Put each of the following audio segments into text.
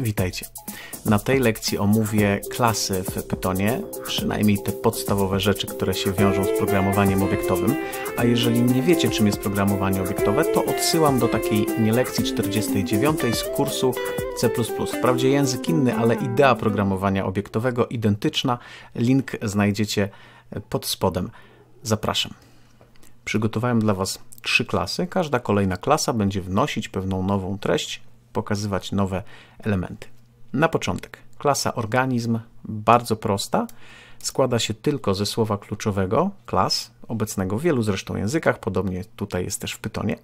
Witajcie. Na tej lekcji omówię klasy w Pythonie, przynajmniej te podstawowe rzeczy, które się wiążą z programowaniem obiektowym. A jeżeli nie wiecie, czym jest programowanie obiektowe, to odsyłam do takiej nie lekcji 49 z kursu C. Wprawdzie język inny, ale idea programowania obiektowego identyczna. Link znajdziecie pod spodem. Zapraszam. Przygotowałem dla Was trzy klasy. Każda kolejna klasa będzie wnosić pewną nową treść pokazywać nowe elementy. Na początek klasa organizm, bardzo prosta, składa się tylko ze słowa kluczowego klas, obecnego w wielu zresztą językach, podobnie tutaj jest też w Pytonie,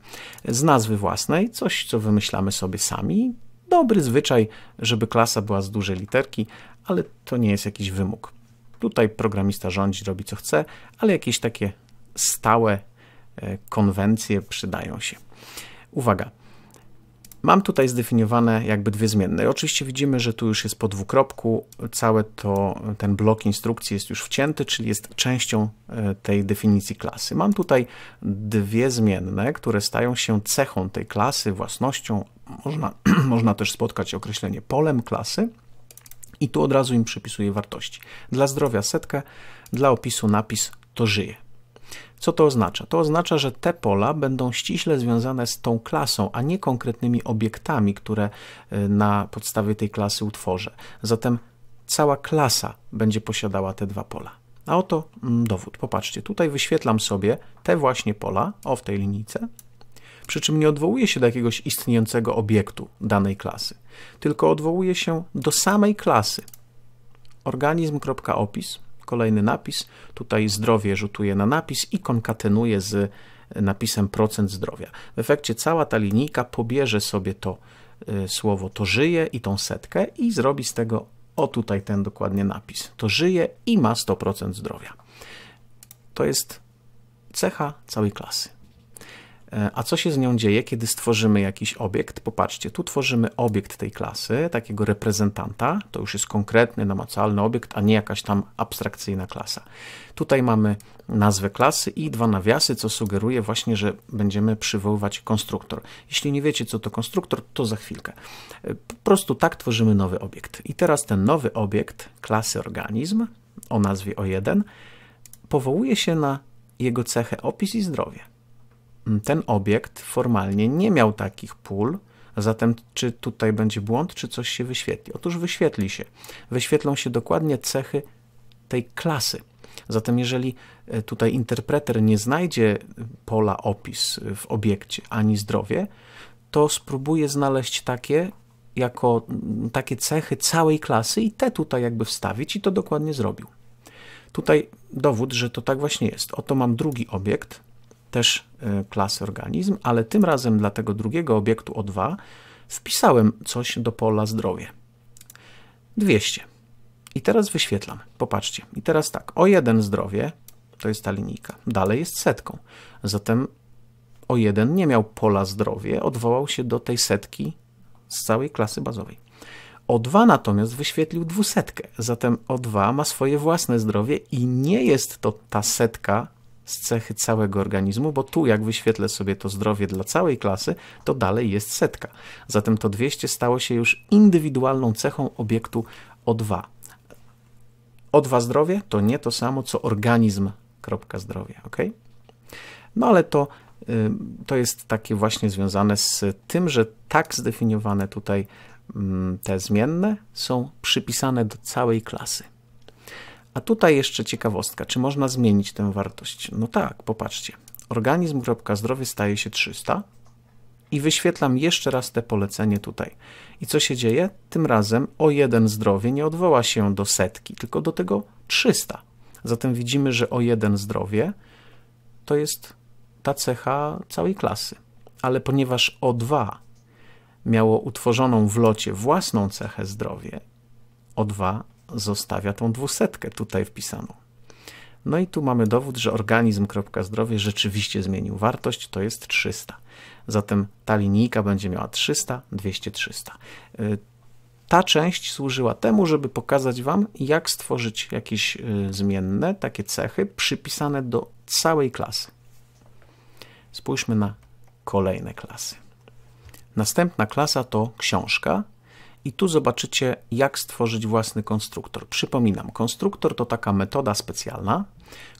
z nazwy własnej, coś co wymyślamy sobie sami. Dobry zwyczaj, żeby klasa była z dużej literki, ale to nie jest jakiś wymóg. Tutaj programista rządzi, robi co chce, ale jakieś takie stałe e, konwencje przydają się. Uwaga, Mam tutaj zdefiniowane jakby dwie zmienne. Oczywiście widzimy, że tu już jest po dwukropku, całe to, ten blok instrukcji jest już wcięty, czyli jest częścią e, tej definicji klasy. Mam tutaj dwie zmienne, które stają się cechą tej klasy, własnością, można, można też spotkać określenie polem klasy i tu od razu im przypisuję wartości. Dla zdrowia setkę, dla opisu napis to żyje. Co to oznacza? To oznacza, że te pola będą ściśle związane z tą klasą, a nie konkretnymi obiektami, które y, na podstawie tej klasy utworzę. Zatem cała klasa będzie posiadała te dwa pola. A oto mm, dowód. Popatrzcie, tutaj wyświetlam sobie te właśnie pola, o w tej linijce, przy czym nie odwołuje się do jakiegoś istniejącego obiektu danej klasy, tylko odwołuje się do samej klasy. Organizm.opis kolejny napis, tutaj zdrowie rzutuje na napis i konkatenuje z napisem procent zdrowia. W efekcie cała ta linijka pobierze sobie to y, słowo to żyje i tą setkę i zrobi z tego o tutaj ten dokładnie napis. To żyje i ma 100% zdrowia. To jest cecha całej klasy. E, a co się z nią dzieje, kiedy stworzymy jakiś obiekt? Popatrzcie, tu tworzymy obiekt tej klasy, takiego reprezentanta. To już jest konkretny, namacalny obiekt, a nie jakaś tam abstrakcyjna klasa. Tutaj mamy nazwę klasy i dwa nawiasy, co sugeruje właśnie, że będziemy przywoływać konstruktor. Jeśli nie wiecie, co to konstruktor, to za chwilkę. E, po prostu tak tworzymy nowy obiekt. I teraz ten nowy obiekt klasy organizm o nazwie O1 powołuje się na jego cechę opis i zdrowie ten obiekt formalnie nie miał takich pól, zatem czy tutaj będzie błąd, czy coś się wyświetli? Otóż wyświetli się. Wyświetlą się dokładnie cechy tej klasy. Zatem jeżeli e, tutaj interpreter nie znajdzie e, pola opis e, w obiekcie ani zdrowie, to spróbuje znaleźć takie jako takie cechy całej klasy i te tutaj jakby wstawić i to dokładnie zrobił. Tutaj dowód, że to tak właśnie jest. Oto mam drugi obiekt, też e, klasy organizm, ale tym razem dla tego drugiego obiektu O2 wpisałem coś do pola zdrowie. 200. I teraz wyświetlam. Popatrzcie. I teraz tak. O1 zdrowie to jest ta linijka. Dalej jest setką. Zatem O1 nie miał pola zdrowie, odwołał się do tej setki z całej klasy bazowej. O2 natomiast wyświetlił dwusetkę, zatem O2 ma swoje własne zdrowie i nie jest to ta setka z cechy całego organizmu, bo tu jak wyświetlę sobie to zdrowie dla całej klasy, to dalej jest setka. Zatem to 200 stało się już indywidualną cechą obiektu O2. O2 zdrowie to nie to samo co organizm. Kropka zdrowie, ok? No ale to, y, to jest takie właśnie związane z tym, że tak zdefiniowane tutaj mm, te zmienne są przypisane do całej klasy. A tutaj jeszcze ciekawostka, czy można zmienić tę wartość? No tak, popatrzcie. zdrowie staje się 300 i wyświetlam jeszcze raz te polecenie tutaj. I co się dzieje? Tym razem o jeden zdrowie nie odwoła się do setki, tylko do tego 300. Zatem widzimy, że o jeden zdrowie to jest ta cecha całej klasy. Ale ponieważ O2 miało utworzoną w locie własną cechę zdrowie, O2 zostawia tą dwusetkę tutaj wpisaną. No i tu mamy dowód, że organizm.zdrowie rzeczywiście zmienił wartość, to jest 300. Zatem ta linijka będzie miała 300, 200, 300. Ta część służyła temu, żeby pokazać Wam, jak stworzyć jakieś y, zmienne, takie cechy przypisane do całej klasy. Spójrzmy na kolejne klasy. Następna klasa to książka, i tu zobaczycie, jak stworzyć własny konstruktor. Przypominam, konstruktor to taka metoda specjalna,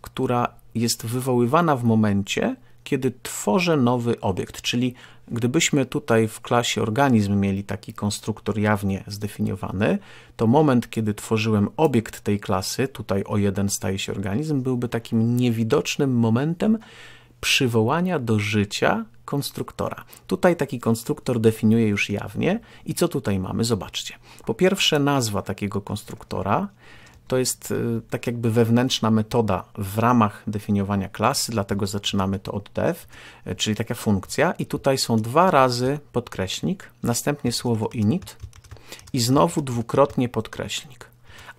która jest wywoływana w momencie, kiedy tworzę nowy obiekt, czyli gdybyśmy tutaj w klasie organizm mieli taki konstruktor jawnie zdefiniowany, to moment, kiedy tworzyłem obiekt tej klasy, tutaj O1 staje się organizm, byłby takim niewidocznym momentem przywołania do życia konstruktora. Tutaj taki konstruktor definiuje już jawnie i co tutaj mamy? Zobaczcie. Po pierwsze nazwa takiego konstruktora, to jest y, tak jakby wewnętrzna metoda w ramach definiowania klasy, dlatego zaczynamy to od dev, y, czyli taka funkcja i tutaj są dwa razy podkreśnik, następnie słowo init i znowu dwukrotnie podkreśnik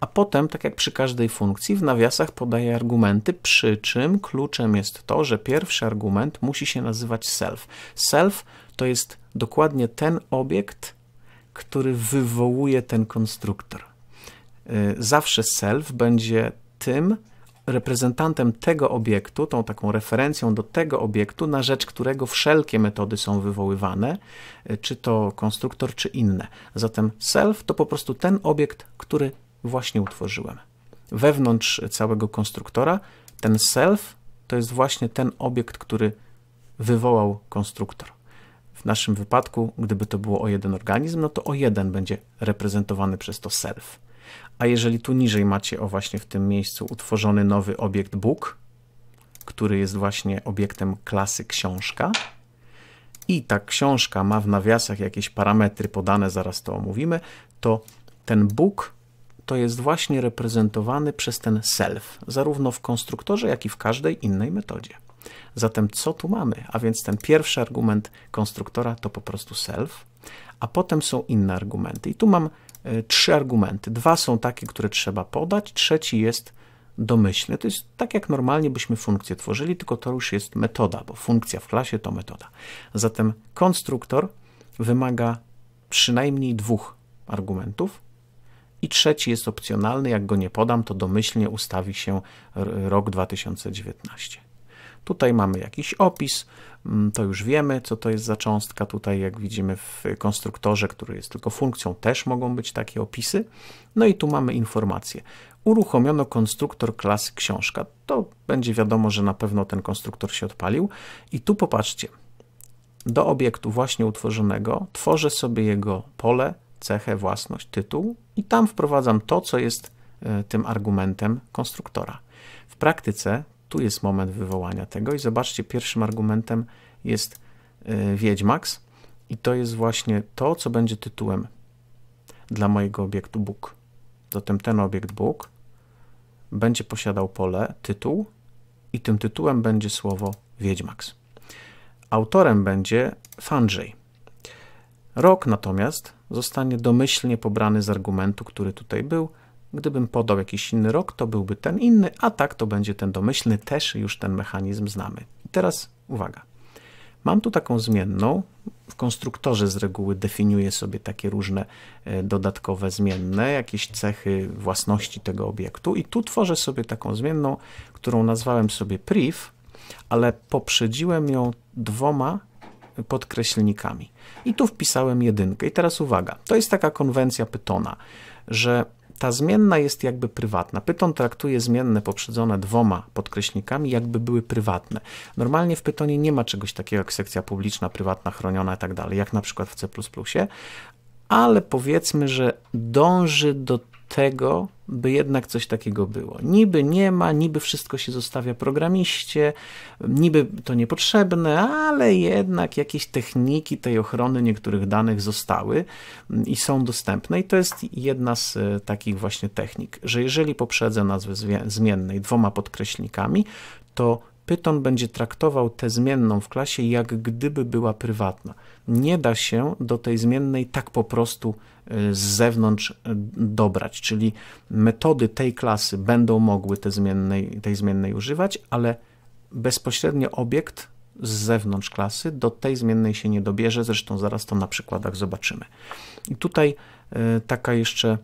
a potem, tak jak przy każdej funkcji, w nawiasach podaje argumenty, przy czym kluczem jest to, że pierwszy argument musi się nazywać self. Self to jest dokładnie ten obiekt, który wywołuje ten konstruktor. Y, zawsze self będzie tym reprezentantem tego obiektu, tą taką referencją do tego obiektu, na rzecz którego wszelkie metody są wywoływane, y, czy to konstruktor, czy inne. Zatem self to po prostu ten obiekt, który właśnie utworzyłem. Wewnątrz całego konstruktora ten self to jest właśnie ten obiekt, który wywołał konstruktor. W naszym wypadku, gdyby to było o jeden organizm, no to o jeden będzie reprezentowany przez to self. A jeżeli tu niżej macie o właśnie w tym miejscu utworzony nowy obiekt book, który jest właśnie obiektem klasy książka i ta książka ma w nawiasach jakieś parametry podane, zaraz to omówimy, to ten book to jest właśnie reprezentowany przez ten self, zarówno w konstruktorze, jak i w każdej innej metodzie. Zatem co tu mamy? A więc ten pierwszy argument konstruktora to po prostu self, a potem są inne argumenty. I tu mam e, trzy argumenty. Dwa są takie, które trzeba podać, trzeci jest domyślny. To jest tak, jak normalnie byśmy funkcję tworzyli, tylko to już jest metoda, bo funkcja w klasie to metoda. Zatem konstruktor wymaga przynajmniej dwóch argumentów, i trzeci jest opcjonalny, jak go nie podam, to domyślnie ustawi się rok 2019. Tutaj mamy jakiś opis, mm, to już wiemy, co to jest za cząstka. Tutaj, jak widzimy w konstruktorze, który jest tylko funkcją, też mogą być takie opisy. No i tu mamy informację. Uruchomiono konstruktor klasy książka. To będzie wiadomo, że na pewno ten konstruktor się odpalił. I tu popatrzcie, do obiektu właśnie utworzonego tworzę sobie jego pole cechę, własność, tytuł i tam wprowadzam to, co jest e, tym argumentem konstruktora. W praktyce tu jest moment wywołania tego i zobaczcie, pierwszym argumentem jest e, Wiedźmax i to jest właśnie to, co będzie tytułem dla mojego obiektu Bóg. Zatem ten obiekt Bóg będzie posiadał pole tytuł i tym tytułem będzie słowo Wiedźmax. Autorem będzie Fandrzej. Rok natomiast zostanie domyślnie pobrany z argumentu, który tutaj był. Gdybym podał jakiś inny rok, to byłby ten inny, a tak to będzie ten domyślny, też już ten mechanizm znamy. I teraz uwaga. Mam tu taką zmienną, w konstruktorze z reguły definiuję sobie takie różne e, dodatkowe zmienne, jakieś cechy własności tego obiektu i tu tworzę sobie taką zmienną, którą nazwałem sobie priv, ale poprzedziłem ją dwoma podkreślnikami. I tu wpisałem jedynkę. I teraz uwaga, to jest taka konwencja Pytona, że ta zmienna jest jakby prywatna. Pyton traktuje zmienne poprzedzone dwoma podkreślnikami, jakby były prywatne. Normalnie w Pytonie nie ma czegoś takiego jak sekcja publiczna, prywatna, chroniona i tak dalej, jak na przykład w C++, ale powiedzmy, że dąży do tego, by jednak coś takiego było. Niby nie ma, niby wszystko się zostawia programiście, niby to niepotrzebne, ale jednak jakieś techniki tej ochrony niektórych danych zostały mm, i są dostępne. I to jest jedna z e, takich właśnie technik, że jeżeli poprzedzę nazwę zmiennej dwoma podkreślnikami, to Python będzie traktował tę zmienną w klasie jak gdyby była prywatna. Nie da się do tej zmiennej tak po prostu z zewnątrz dobrać, czyli metody tej klasy będą mogły te zmiennej, tej zmiennej używać, ale bezpośrednio obiekt z zewnątrz klasy do tej zmiennej się nie dobierze, zresztą zaraz to na przykładach zobaczymy. I tutaj e, taka jeszcze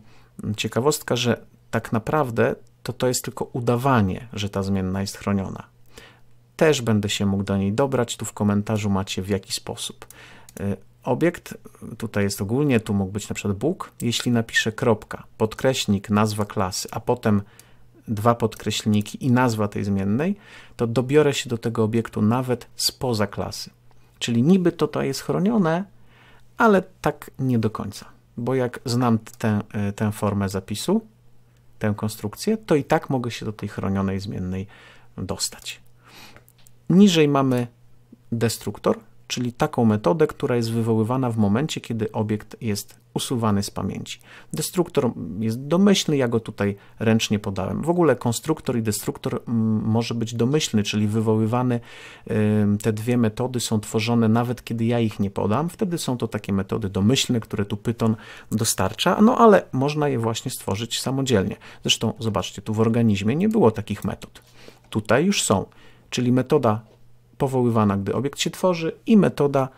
ciekawostka, że tak naprawdę to to jest tylko udawanie, że ta zmienna jest chroniona. Też będę się mógł do niej dobrać, tu w komentarzu macie w jaki sposób e, obiekt, tutaj jest ogólnie, tu mógł być na przykład Bóg, jeśli napiszę kropka, podkreśnik, nazwa klasy, a potem dwa podkreślniki i nazwa tej zmiennej, to dobiorę się do tego obiektu nawet spoza klasy. Czyli niby to tutaj jest chronione, ale tak nie do końca, bo jak znam tę, e, tę formę zapisu, tę konstrukcję, to i tak mogę się do tej chronionej zmiennej dostać. Niżej mamy destruktor, czyli taką metodę, która jest wywoływana w momencie, kiedy obiekt jest usuwany z pamięci. Destruktor jest domyślny, ja go tutaj ręcznie podałem. W ogóle konstruktor i destruktor mm, może być domyślny, czyli wywoływany. Te dwie metody są tworzone nawet kiedy ja ich nie podam. Wtedy są to takie metody domyślne, które tu Python dostarcza, no ale można je właśnie stworzyć samodzielnie. Zresztą zobaczcie, tu w organizmie nie było takich metod. Tutaj już są, czyli metoda powoływana, gdy obiekt się tworzy i metoda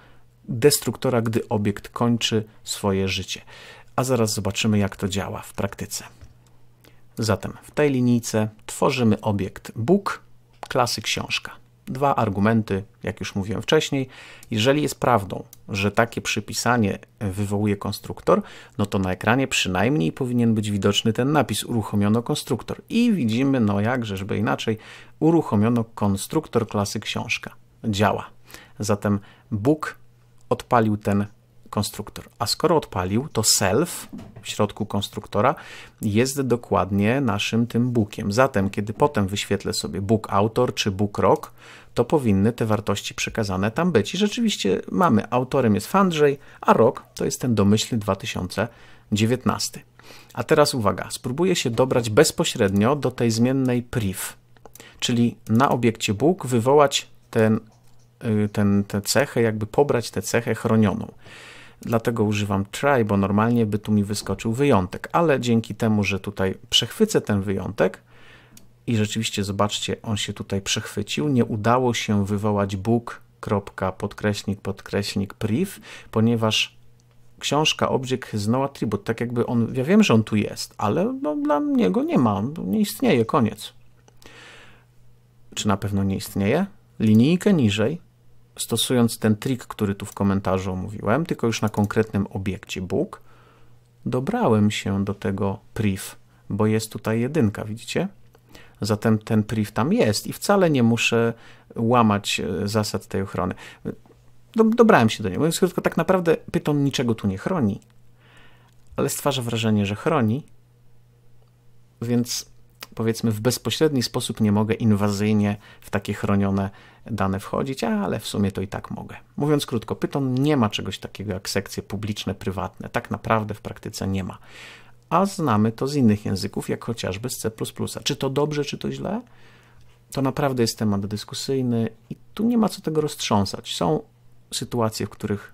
destruktora, gdy obiekt kończy swoje życie. A zaraz zobaczymy, jak to działa w praktyce. Zatem w tej linijce tworzymy obiekt book, klasy książka dwa argumenty, jak już mówiłem wcześniej. Jeżeli jest prawdą, że takie przypisanie wywołuje konstruktor, no to na ekranie przynajmniej powinien być widoczny ten napis uruchomiono konstruktor. I widzimy, no żeby inaczej, uruchomiono konstruktor klasy książka. Działa. Zatem Bóg odpalił ten konstruktor. A skoro odpalił, to self w środku konstruktora jest dokładnie naszym tym bookiem. Zatem, kiedy potem wyświetlę sobie book autor czy book rok, to powinny te wartości przekazane tam być. I rzeczywiście mamy, autorem jest Fandrzej, a rok to jest ten domyślny 2019. A teraz uwaga, spróbuję się dobrać bezpośrednio do tej zmiennej priv, czyli na obiekcie book wywołać ten, y, ten, tę cechę, jakby pobrać tę cechę chronioną. Dlatego używam try, bo normalnie by tu mi wyskoczył wyjątek, ale dzięki temu, że tutaj przechwycę ten wyjątek i rzeczywiście zobaczcie, on się tutaj przechwycił, nie udało się wywołać book kropka, podkreśnik, podkreśnik, priv, ponieważ książka, obiekt has no attribute, tak jakby on, ja wiem, że on tu jest, ale no, dla niego nie ma, on nie istnieje, koniec. Czy na pewno nie istnieje? Linijkę niżej stosując ten trik, który tu w komentarzu omówiłem, tylko już na konkretnym obiekcie Bóg, dobrałem się do tego priv, bo jest tutaj jedynka, widzicie? Zatem ten priv tam jest i wcale nie muszę łamać e, zasad tej ochrony. Dobrałem się do niego, więc krótko, tak naprawdę Python niczego tu nie chroni, ale stwarza wrażenie, że chroni, więc powiedzmy w bezpośredni sposób nie mogę inwazyjnie w takie chronione dane wchodzić, ale w sumie to i tak mogę. Mówiąc krótko, Python nie ma czegoś takiego jak sekcje publiczne, prywatne. Tak naprawdę w praktyce nie ma. A znamy to z innych języków, jak chociażby z C++. Czy to dobrze, czy to źle? To naprawdę jest temat dyskusyjny i tu nie ma co tego roztrząsać. Są sytuacje, w których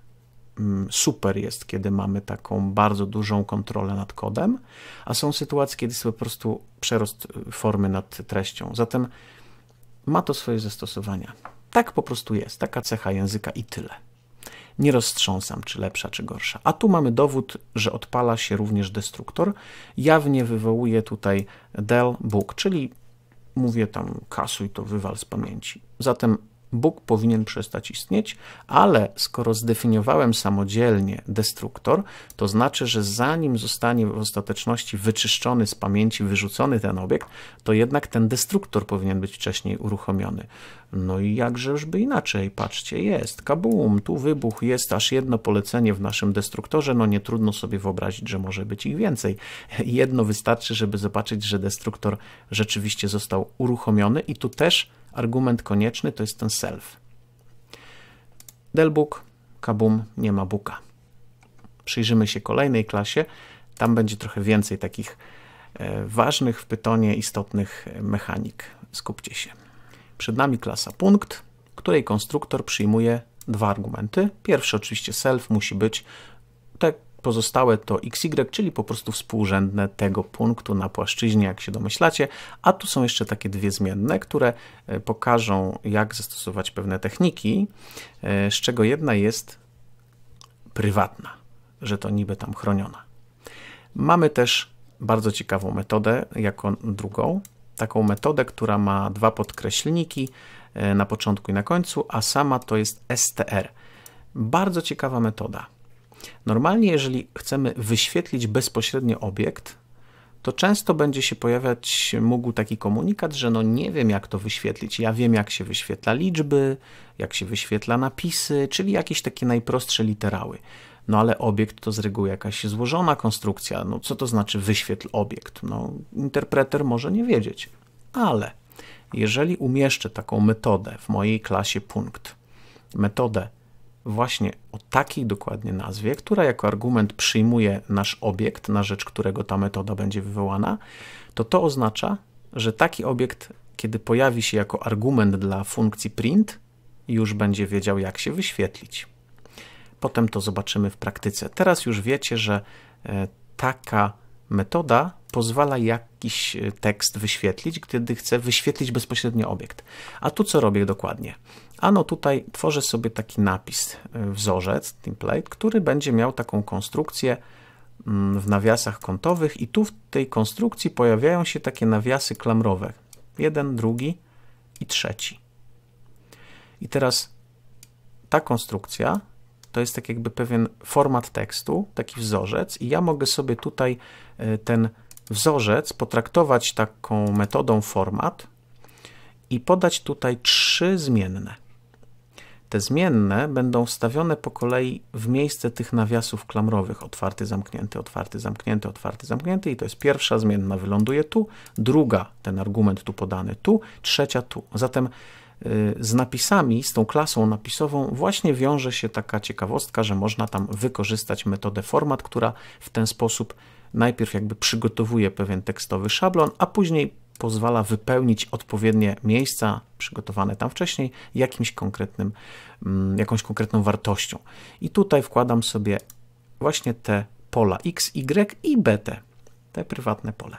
Mm, super jest, kiedy mamy taką bardzo dużą kontrolę nad kodem, a są sytuacje, kiedy jest po prostu przerost y, formy nad treścią. Zatem ma to swoje zastosowania. Tak po prostu jest, taka cecha języka i tyle. Nie roztrząsam, czy lepsza, czy gorsza. A tu mamy dowód, że odpala się również destruktor. Jawnie wywołuje tutaj del book, czyli mówię tam kasuj to wywal z pamięci. Zatem Bóg powinien przestać istnieć, ale skoro zdefiniowałem samodzielnie destruktor, to znaczy, że zanim zostanie w ostateczności wyczyszczony z pamięci, wyrzucony ten obiekt, to jednak ten destruktor powinien być wcześniej uruchomiony. No i by inaczej, patrzcie, jest, kabum, tu wybuch, jest aż jedno polecenie w naszym destruktorze, no nie trudno sobie wyobrazić, że może być ich więcej. Jedno wystarczy, żeby zobaczyć, że destruktor rzeczywiście został uruchomiony i tu też argument konieczny to jest ten self. Delbook, kabum, nie ma buka. Przyjrzymy się kolejnej klasie. Tam będzie trochę więcej takich e, ważnych w Pytonie istotnych e, mechanik. Skupcie się. Przed nami klasa punkt, której konstruktor przyjmuje dwa argumenty. Pierwszy oczywiście self musi być pozostałe to xy, czyli po prostu współrzędne tego punktu na płaszczyźnie, jak się domyślacie, a tu są jeszcze takie dwie zmienne, które e, pokażą, jak zastosować pewne techniki, e, z czego jedna jest prywatna, że to niby tam chroniona. Mamy też bardzo ciekawą metodę, jako drugą, taką metodę, która ma dwa podkreślniki e, na początku i na końcu, a sama to jest str. Bardzo ciekawa metoda. Normalnie, jeżeli chcemy wyświetlić bezpośrednio obiekt, to często będzie się pojawiać mógł taki komunikat, że no nie wiem jak to wyświetlić. Ja wiem jak się wyświetla liczby, jak się wyświetla napisy, czyli jakieś takie najprostsze literały. No ale obiekt to z reguły jakaś złożona konstrukcja. No co to znaczy wyświetl obiekt? No interpreter może nie wiedzieć. Ale jeżeli umieszczę taką metodę w mojej klasie punkt, metodę właśnie o takiej dokładnie nazwie, która jako argument przyjmuje nasz obiekt, na rzecz którego ta metoda będzie wywołana, to to oznacza, że taki obiekt, kiedy pojawi się jako argument dla funkcji print, już będzie wiedział, jak się wyświetlić. Potem to zobaczymy w praktyce. Teraz już wiecie, że e, taka metoda pozwala jakiś e, tekst wyświetlić, kiedy chce wyświetlić bezpośrednio obiekt. A tu co robię dokładnie? Ano tutaj tworzę sobie taki napis, e, wzorzec, template, który będzie miał taką konstrukcję mm, w nawiasach kątowych i tu w tej konstrukcji pojawiają się takie nawiasy klamrowe. Jeden, drugi i trzeci. I teraz ta konstrukcja to jest tak jakby pewien format tekstu, taki wzorzec i ja mogę sobie tutaj e, ten wzorzec potraktować taką metodą format i podać tutaj trzy zmienne. Te zmienne będą wstawione po kolei w miejsce tych nawiasów klamrowych. Otwarty, zamknięty, otwarty, zamknięty, otwarty, zamknięty. I to jest pierwsza zmienna, wyląduje tu. Druga, ten argument tu podany tu. Trzecia tu. Zatem y, z napisami, z tą klasą napisową właśnie wiąże się taka ciekawostka, że można tam wykorzystać metodę format, która w ten sposób najpierw jakby przygotowuje pewien tekstowy szablon, a później pozwala wypełnić odpowiednie miejsca przygotowane tam wcześniej jakimś konkretnym, mm, jakąś konkretną wartością. I tutaj wkładam sobie właśnie te pola x, y i bt, te prywatne pole.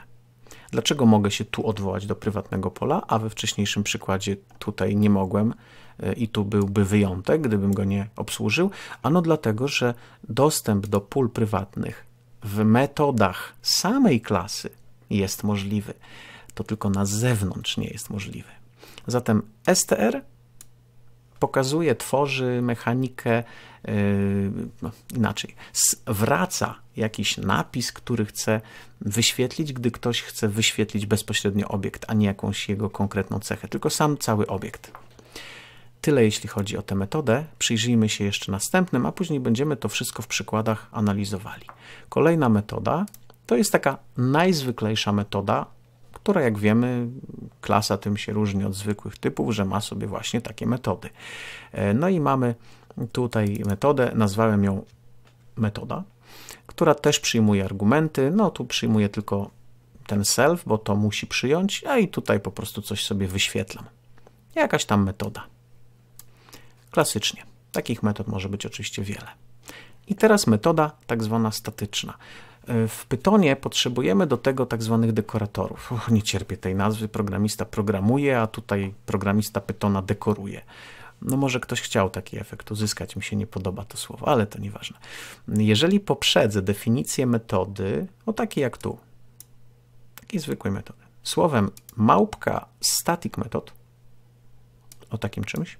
Dlaczego mogę się tu odwołać do prywatnego pola, a we wcześniejszym przykładzie tutaj nie mogłem e, i tu byłby wyjątek, gdybym go nie obsłużył? Ano dlatego, że dostęp do pól prywatnych w metodach samej klasy jest możliwy to tylko na zewnątrz nie jest możliwe. Zatem STR pokazuje, tworzy mechanikę yy, no, inaczej. Wraca jakiś napis, który chce wyświetlić, gdy ktoś chce wyświetlić bezpośrednio obiekt, a nie jakąś jego konkretną cechę, tylko sam cały obiekt. Tyle jeśli chodzi o tę metodę. Przyjrzyjmy się jeszcze następnym, a później będziemy to wszystko w przykładach analizowali. Kolejna metoda to jest taka najzwyklejsza metoda która jak wiemy klasa tym się różni od zwykłych typów, że ma sobie właśnie takie metody. E, no i mamy tutaj metodę, nazwałem ją metoda, która też przyjmuje argumenty, no tu przyjmuje tylko ten self, bo to musi przyjąć, a i tutaj po prostu coś sobie wyświetlam. Jakaś tam metoda. Klasycznie. Takich metod może być oczywiście wiele. I teraz metoda tak zwana statyczna. E, w Pytonie potrzebujemy do tego tak zwanych dekoratorów. Och, nie cierpię tej nazwy, programista programuje, a tutaj programista Pytona dekoruje. No może ktoś chciał taki efekt uzyskać, mi się nie podoba to słowo, ale to nieważne. Jeżeli poprzedzę definicję metody, o takiej jak tu, takiej zwykłej metody, słowem małpka static metod, o takim czymś,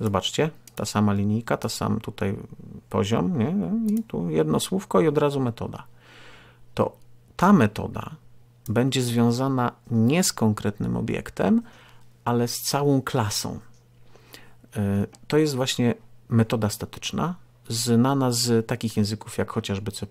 zobaczcie, ta sama linijka, ta sam tutaj poziom, nie? I tu jedno słówko i od razu metoda. To ta metoda będzie związana nie z konkretnym obiektem, ale z całą klasą. Y, to jest właśnie metoda statyczna, znana z takich języków jak chociażby C++.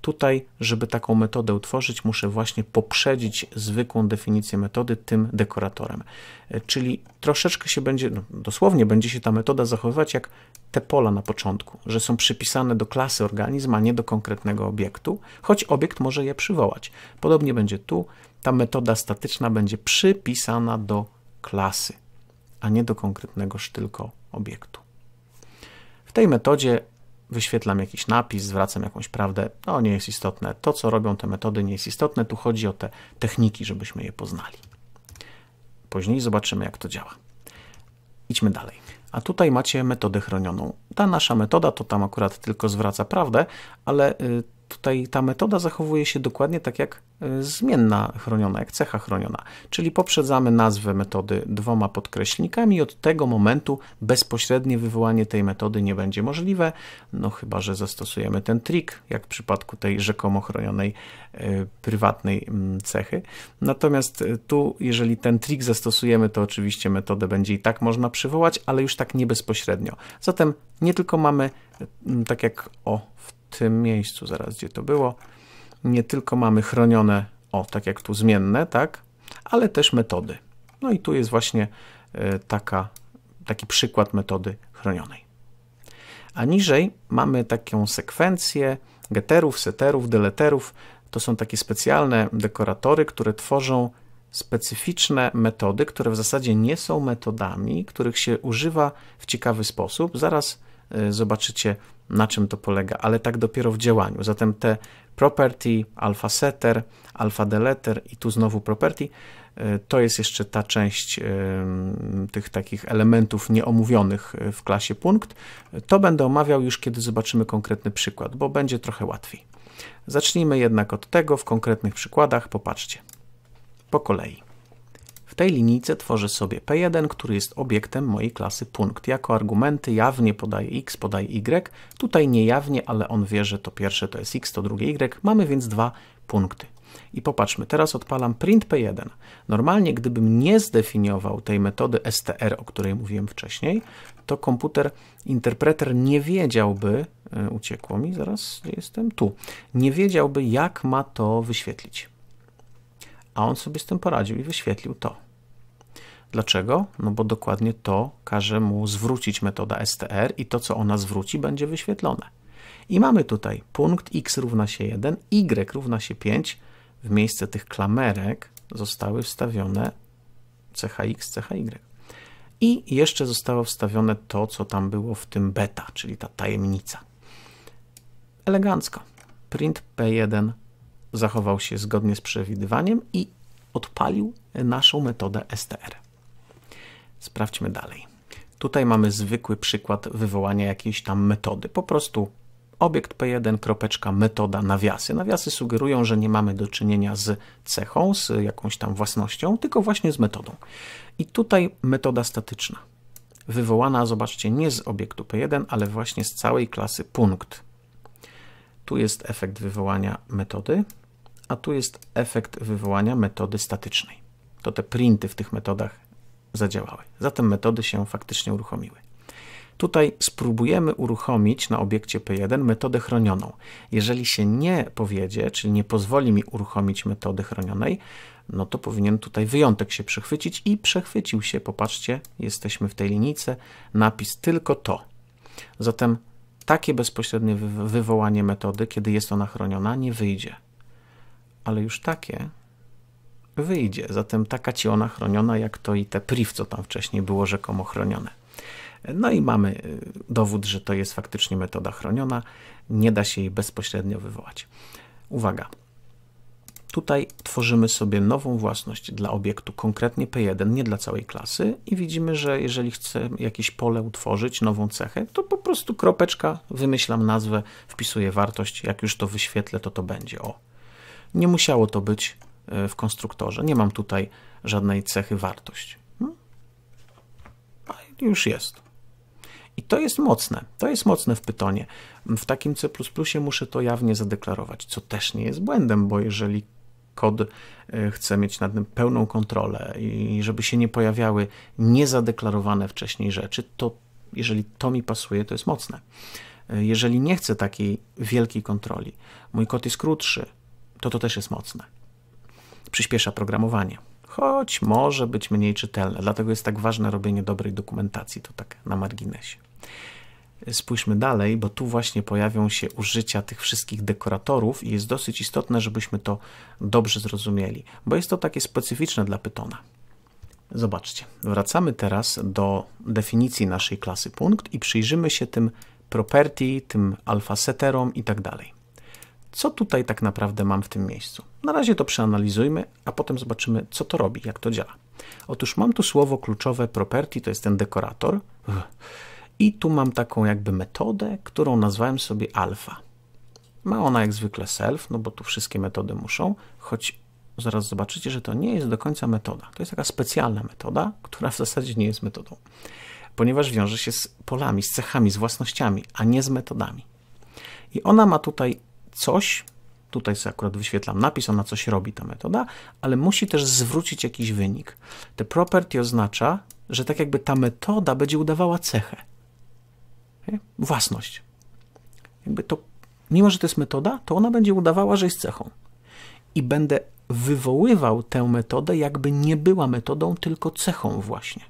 Tutaj, żeby taką metodę utworzyć, muszę właśnie poprzedzić zwykłą definicję metody tym dekoratorem. E, czyli troszeczkę się będzie, no, dosłownie będzie się ta metoda zachowywać jak te pola na początku, że są przypisane do klasy organizm, a nie do konkretnego obiektu, choć obiekt może je przywołać. Podobnie będzie tu, ta metoda statyczna będzie przypisana do klasy, a nie do konkretnego sztylko obiektu tej metodzie wyświetlam jakiś napis, zwracam jakąś prawdę, no nie jest istotne. To, co robią te metody, nie jest istotne. Tu chodzi o te techniki, żebyśmy je poznali. Później zobaczymy, jak to działa. Idźmy dalej. A tutaj macie metodę chronioną. Ta nasza metoda, to tam akurat tylko zwraca prawdę, ale y, tutaj ta metoda zachowuje się dokładnie tak jak y, zmienna chroniona, jak cecha chroniona, czyli poprzedzamy nazwę metody dwoma podkreślnikami i od tego momentu bezpośrednie wywołanie tej metody nie będzie możliwe, no chyba, że zastosujemy ten trik, jak w przypadku tej rzekomo chronionej y, prywatnej mm, cechy. Natomiast y, tu, jeżeli ten trik zastosujemy, to oczywiście metodę będzie i tak można przywołać, ale już tak nie bezpośrednio. Zatem nie tylko mamy, tak jak o w tym miejscu, zaraz gdzie to było, nie tylko mamy chronione, o, tak jak tu zmienne, tak, ale też metody. No i tu jest właśnie e, taka, taki przykład metody chronionej. A niżej mamy taką sekwencję getterów, setterów, deleterów. To są takie specjalne dekoratory, które tworzą specyficzne metody, które w zasadzie nie są metodami, których się używa w ciekawy sposób. Zaraz Y, zobaczycie, na czym to polega, ale tak dopiero w działaniu. Zatem te property, alpha setter, alpha deleter i tu znowu property, y, to jest jeszcze ta część y, tych takich elementów nieomówionych w klasie punkt. To będę omawiał już, kiedy zobaczymy konkretny przykład, bo będzie trochę łatwiej. Zacznijmy jednak od tego w konkretnych przykładach. Popatrzcie. Po kolei tej linijce tworzę sobie P1, który jest obiektem mojej klasy punkt. Jako argumenty jawnie podaję x, podaję y. Tutaj niejawnie, ale on wie, że to pierwsze to jest x, to drugie y. Mamy więc dwa punkty. I popatrzmy, teraz odpalam print p1. Normalnie, gdybym nie zdefiniował tej metody str, o której mówiłem wcześniej, to komputer, interpreter nie wiedziałby, e, uciekło mi, zaraz jestem, tu, nie wiedziałby, jak ma to wyświetlić. A on sobie z tym poradził i wyświetlił to. Dlaczego? No bo dokładnie to każe mu zwrócić metoda str i to, co ona zwróci, będzie wyświetlone. I mamy tutaj punkt x równa się 1, y równa się 5. W miejsce tych klamerek zostały wstawione chx, chy. I jeszcze zostało wstawione to, co tam było w tym beta, czyli ta tajemnica. Elegancko. Print p1 zachował się zgodnie z przewidywaniem i odpalił naszą metodę str. Sprawdźmy dalej. Tutaj mamy zwykły przykład wywołania jakiejś tam metody. Po prostu obiekt P1, kropeczka, metoda, nawiasy. Nawiasy sugerują, że nie mamy do czynienia z cechą, z jakąś tam własnością, tylko właśnie z metodą. I tutaj metoda statyczna. Wywołana, zobaczcie, nie z obiektu P1, ale właśnie z całej klasy punkt. Tu jest efekt wywołania metody, a tu jest efekt wywołania metody statycznej. To te printy w tych metodach zadziałały. Zatem metody się faktycznie uruchomiły. Tutaj spróbujemy uruchomić na obiekcie P1 metodę chronioną. Jeżeli się nie powiedzie, czyli nie pozwoli mi uruchomić metody chronionej, no to powinien tutaj wyjątek się przechwycić i przechwycił się. Popatrzcie, jesteśmy w tej linijce, napis tylko to. Zatem takie bezpośrednie wywołanie metody, kiedy jest ona chroniona, nie wyjdzie. Ale już takie wyjdzie. Zatem taka ciona chroniona, jak to i te priv, co tam wcześniej było rzekomo chronione. No i mamy y, dowód, że to jest faktycznie metoda chroniona. Nie da się jej bezpośrednio wywołać. Uwaga. Tutaj tworzymy sobie nową własność dla obiektu, konkretnie P1, nie dla całej klasy i widzimy, że jeżeli chcę jakieś pole utworzyć, nową cechę, to po prostu kropeczka, wymyślam nazwę, wpisuję wartość, jak już to wyświetlę, to to będzie. O, nie musiało to być E, w konstruktorze. Nie mam tutaj żadnej cechy wartość. Hmm? No. Już jest. I to jest mocne. To jest mocne w Pytonie. W takim C++ muszę to jawnie zadeklarować, co też nie jest błędem, bo jeżeli kod e, chce mieć nad nim pełną kontrolę i żeby się nie pojawiały niezadeklarowane wcześniej rzeczy, to jeżeli to mi pasuje, to jest mocne. E, jeżeli nie chcę takiej wielkiej kontroli, mój kod jest krótszy, to to też jest mocne przyspiesza programowanie, choć może być mniej czytelne. Dlatego jest tak ważne robienie dobrej dokumentacji, to tak na marginesie. Spójrzmy dalej, bo tu właśnie pojawią się użycia tych wszystkich dekoratorów i jest dosyć istotne, żebyśmy to dobrze zrozumieli, bo jest to takie specyficzne dla Pythona. Zobaczcie, wracamy teraz do definicji naszej klasy punkt i przyjrzymy się tym property, tym alfaseterom i tak dalej co tutaj tak naprawdę mam w tym miejscu. Na razie to przeanalizujmy, a potem zobaczymy, co to robi, jak to działa. Otóż mam tu słowo kluczowe property, to jest ten dekorator. I tu mam taką jakby metodę, którą nazwałem sobie alfa. Ma ona jak zwykle self, no bo tu wszystkie metody muszą, choć zaraz zobaczycie, że to nie jest do końca metoda. To jest taka specjalna metoda, która w zasadzie nie jest metodą, ponieważ wiąże się z polami, z cechami, z własnościami, a nie z metodami. I ona ma tutaj coś, tutaj sobie akurat wyświetlam napis, ona coś robi ta metoda, ale musi też zwrócić jakiś wynik. Te property oznacza, że tak jakby ta metoda będzie udawała cechę, nie? własność. Jakby to, mimo że to jest metoda, to ona będzie udawała, że jest cechą. I będę wywoływał tę metodę, jakby nie była metodą, tylko cechą właśnie.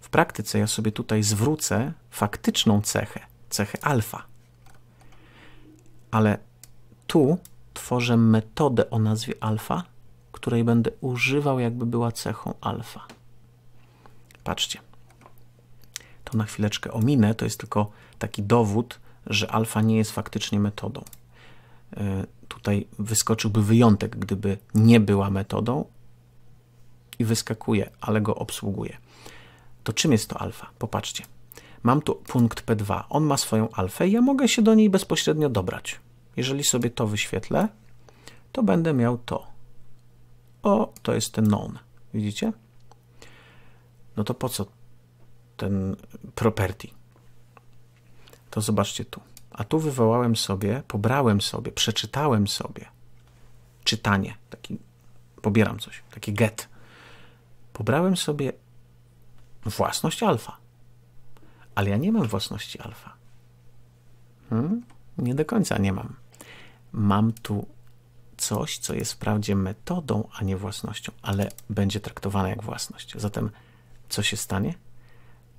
W praktyce ja sobie tutaj zwrócę faktyczną cechę, cechę alfa ale tu tworzę metodę o nazwie alfa, której będę używał jakby była cechą alfa. Patrzcie, to na chwileczkę ominę, to jest tylko taki dowód, że alfa nie jest faktycznie metodą. E, tutaj wyskoczyłby wyjątek, gdyby nie była metodą i wyskakuje, ale go obsługuje. To czym jest to alfa? Popatrzcie mam tu punkt P2. On ma swoją alfę i ja mogę się do niej bezpośrednio dobrać. Jeżeli sobie to wyświetlę, to będę miał to. O, to jest ten known. Widzicie? No to po co ten property? To zobaczcie tu. A tu wywołałem sobie, pobrałem sobie, przeczytałem sobie czytanie. Taki, pobieram coś, taki get. Pobrałem sobie własność alfa ale ja nie mam własności alfa. Hmm? Nie do końca nie mam. Mam tu coś, co jest wprawdzie metodą, a nie własnością, ale będzie traktowane jak własność. Zatem co się stanie?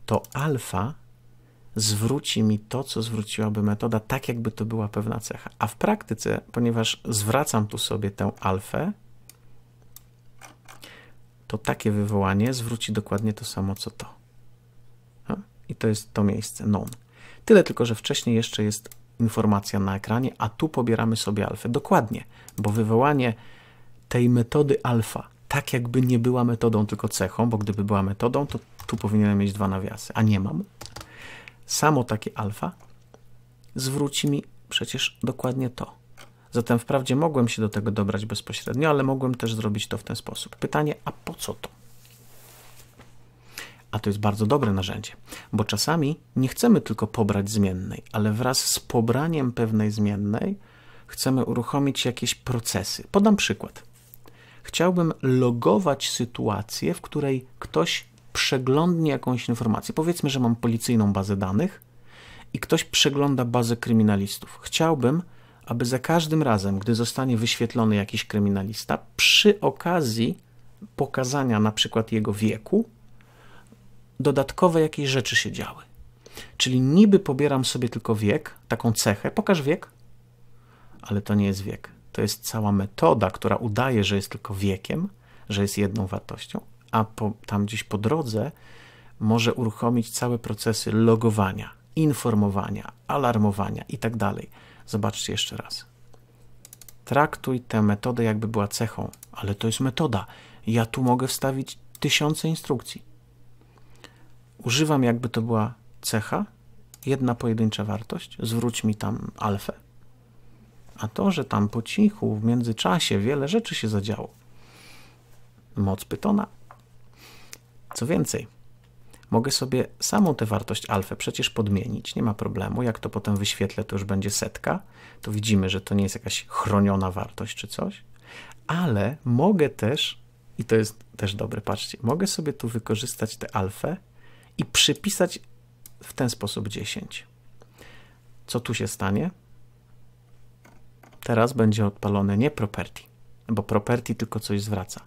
To alfa zwróci mi to, co zwróciłaby metoda, tak jakby to była pewna cecha. A w praktyce, ponieważ zwracam tu sobie tę alfę, to takie wywołanie zwróci dokładnie to samo, co to. I to jest to miejsce, non. Tyle tylko, że wcześniej jeszcze jest informacja na ekranie, a tu pobieramy sobie alfę. Dokładnie, bo wywołanie tej metody alfa, tak jakby nie była metodą, tylko cechą, bo gdyby była metodą, to tu powinienem mieć dwa nawiasy, a nie mam. Samo takie alfa zwróci mi przecież dokładnie to. Zatem wprawdzie mogłem się do tego dobrać bezpośrednio, ale mogłem też zrobić to w ten sposób. Pytanie, a po co to? a to jest bardzo dobre narzędzie, bo czasami nie chcemy tylko pobrać zmiennej, ale wraz z pobraniem pewnej zmiennej chcemy uruchomić jakieś procesy. Podam przykład. Chciałbym logować sytuację, w której ktoś przeglądnie jakąś informację. Powiedzmy, że mam policyjną bazę danych i ktoś przegląda bazę kryminalistów. Chciałbym, aby za każdym razem, gdy zostanie wyświetlony jakiś kryminalista, przy okazji pokazania na przykład jego wieku, dodatkowe jakieś rzeczy się działy. Czyli niby pobieram sobie tylko wiek, taką cechę, pokaż wiek, ale to nie jest wiek. To jest cała metoda, która udaje, że jest tylko wiekiem, że jest jedną wartością, a po, tam gdzieś po drodze może uruchomić całe procesy logowania, informowania, alarmowania itd. Tak Zobaczcie jeszcze raz. Traktuj tę metodę jakby była cechą, ale to jest metoda. Ja tu mogę wstawić tysiące instrukcji używam jakby to była cecha, jedna pojedyncza wartość, zwróć mi tam alfę. A to, że tam po cichu, w międzyczasie wiele rzeczy się zadziało. Moc Pytona. Co więcej, mogę sobie samą tę wartość alfę przecież podmienić, nie ma problemu. Jak to potem wyświetlę, to już będzie setka. To widzimy, że to nie jest jakaś chroniona wartość czy coś. Ale mogę też, i to jest też dobre, patrzcie, mogę sobie tu wykorzystać tę alfę i przypisać w ten sposób 10. Co tu się stanie? Teraz będzie odpalone nie property, bo property tylko coś zwraca.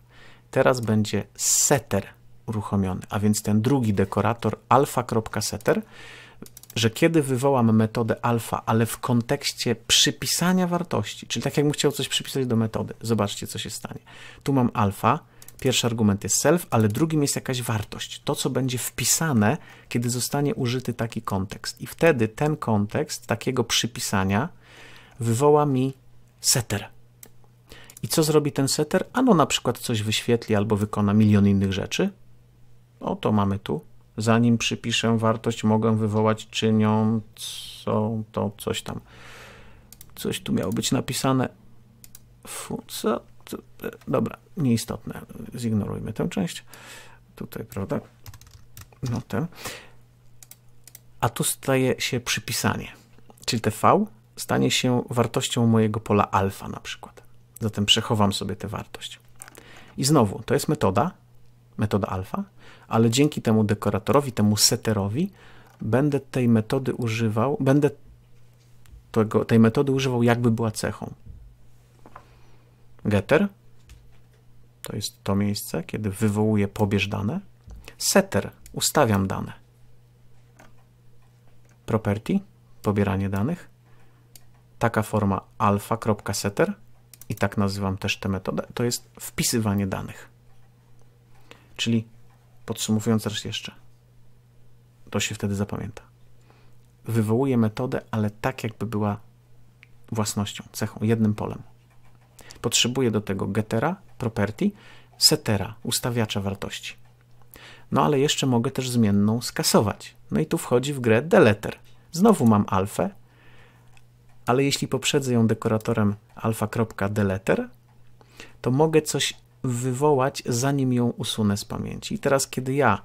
Teraz będzie setter uruchomiony, a więc ten drugi dekorator alfa.setter, że kiedy wywołam metodę alfa, ale w kontekście przypisania wartości, czyli tak jakbym chciał coś przypisać do metody, zobaczcie co się stanie. Tu mam alfa, Pierwszy argument jest self, ale drugim jest jakaś wartość, to co będzie wpisane, kiedy zostanie użyty taki kontekst. I wtedy ten kontekst takiego przypisania wywoła mi setter. I co zrobi ten setter? Ano na przykład coś wyświetli albo wykona milion innych rzeczy. to mamy tu. Zanim przypiszę wartość, mogę wywołać czyniąc co, to coś tam. Coś tu miało być napisane. Fu, co? E, dobra, nieistotne. Zignorujmy tę część. Tutaj, prawda? No ten. A tu staje się przypisanie. Czyli te V stanie się wartością mojego pola alfa na przykład. Zatem przechowam sobie tę wartość. I znowu, to jest metoda, metoda alfa, ale dzięki temu dekoratorowi, temu setterowi, będę tej metody używał, będę tego, tej metody używał jakby była cechą. Getter to jest to miejsce, kiedy wywołuję pobierz dane. Setter ustawiam dane. Property pobieranie danych. Taka forma alpha.setter i tak nazywam też tę metodę, to jest wpisywanie danych. Czyli podsumowując raz jeszcze, to się wtedy zapamięta. Wywołuje metodę, ale tak jakby była własnością, cechą, jednym polem. Potrzebuję do tego getera, property, setera, ustawiacza wartości. No ale jeszcze mogę też zmienną skasować. No i tu wchodzi w grę deleter. Znowu mam alfę, ale jeśli poprzedzę ją dekoratorem alfa.deleter, to mogę coś wywołać, zanim ją usunę z pamięci. I teraz, kiedy ja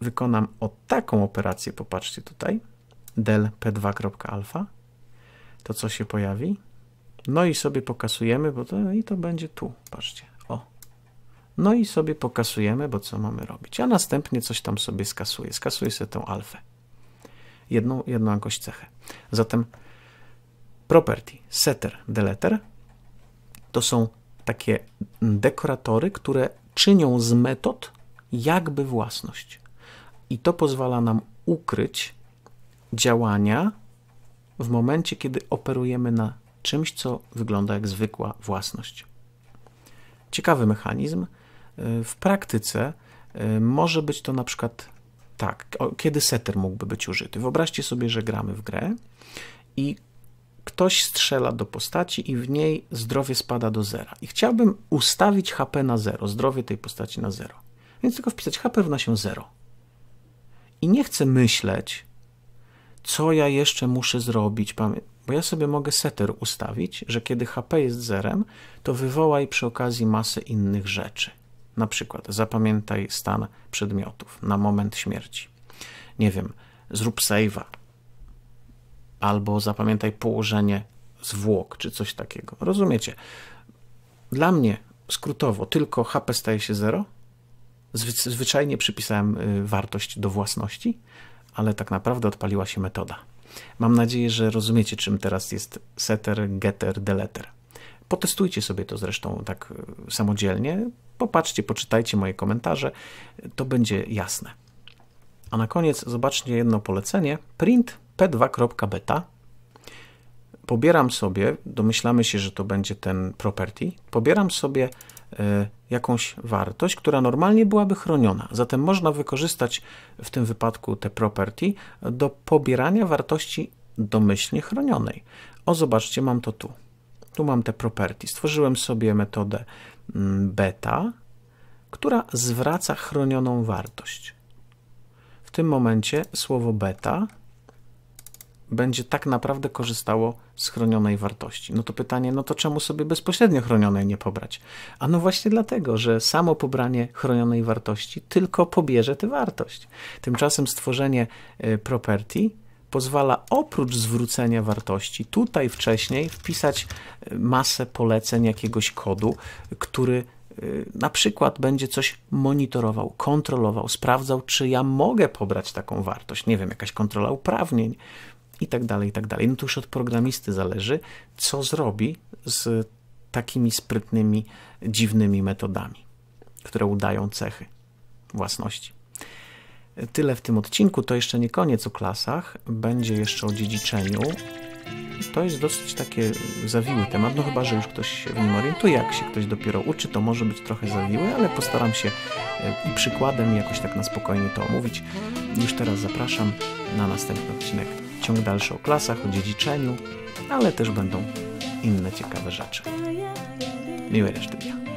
wykonam o taką operację, popatrzcie tutaj, del p2.alfa, to co się pojawi? No i sobie pokasujemy, bo to i to będzie tu, patrzcie, o. No i sobie pokasujemy, bo co mamy robić. A następnie coś tam sobie skasuję. Skasuję sobie tą alfę. Jedną, jedną jakąś cechę. Zatem property, setter, deleter to są takie dekoratory, które czynią z metod jakby własność. I to pozwala nam ukryć działania w momencie, kiedy operujemy na czymś, co wygląda jak zwykła własność. Ciekawy mechanizm. Y, w praktyce y, może być to na przykład tak, kiedy setter mógłby być użyty. Wyobraźcie sobie, że gramy w grę i ktoś strzela do postaci i w niej zdrowie spada do zera. I chciałbym ustawić HP na zero, zdrowie tej postaci na zero. Więc tylko wpisać HP równa się zero. I nie chcę myśleć, co ja jeszcze muszę zrobić bo ja sobie mogę setter ustawić, że kiedy HP jest zerem, to wywołaj przy okazji masę innych rzeczy. Na przykład zapamiętaj stan przedmiotów na moment śmierci. Nie wiem, zrób save'a albo zapamiętaj położenie zwłok czy coś takiego. Rozumiecie? Dla mnie skrótowo tylko HP staje się 0. Zwyczajnie przypisałem y, wartość do własności, ale tak naprawdę odpaliła się metoda. Mam nadzieję, że rozumiecie, czym teraz jest setter, getter, deleter. Potestujcie sobie to zresztą tak e, samodzielnie. Popatrzcie, poczytajcie moje komentarze. To będzie jasne. A na koniec zobaczcie jedno polecenie. Print p2.beta. Pobieram sobie, domyślamy się, że to będzie ten property. Pobieram sobie E, jakąś wartość, która normalnie byłaby chroniona. Zatem można wykorzystać w tym wypadku te property do pobierania wartości domyślnie chronionej. O, zobaczcie, mam to tu. Tu mam te property. Stworzyłem sobie metodę mm, beta, która zwraca chronioną wartość. W tym momencie słowo beta będzie tak naprawdę korzystało z chronionej wartości. No to pytanie, no to czemu sobie bezpośrednio chronionej nie pobrać? A no właśnie dlatego, że samo pobranie chronionej wartości tylko pobierze tę wartość. Tymczasem stworzenie e, property pozwala oprócz zwrócenia wartości tutaj wcześniej wpisać e, masę poleceń jakiegoś kodu, który e, na przykład będzie coś monitorował, kontrolował, sprawdzał, czy ja mogę pobrać taką wartość. Nie wiem, jakaś kontrola uprawnień, i tak dalej, i tak dalej. No to już od programisty zależy, co zrobi z takimi sprytnymi, dziwnymi metodami, które udają cechy własności. Tyle w tym odcinku, to jeszcze nie koniec o klasach, będzie jeszcze o dziedziczeniu. To jest dosyć takie zawiły temat, no chyba, że już ktoś się w nim orientuje, jak się ktoś dopiero uczy, to może być trochę zawiły, ale postaram się e, i przykładem jakoś tak na spokojnie to omówić. Już teraz zapraszam na następny odcinek ciąg dalszy o klasach, o dziedziczeniu, ale też będą inne ciekawe rzeczy. Miłej reszty dnia.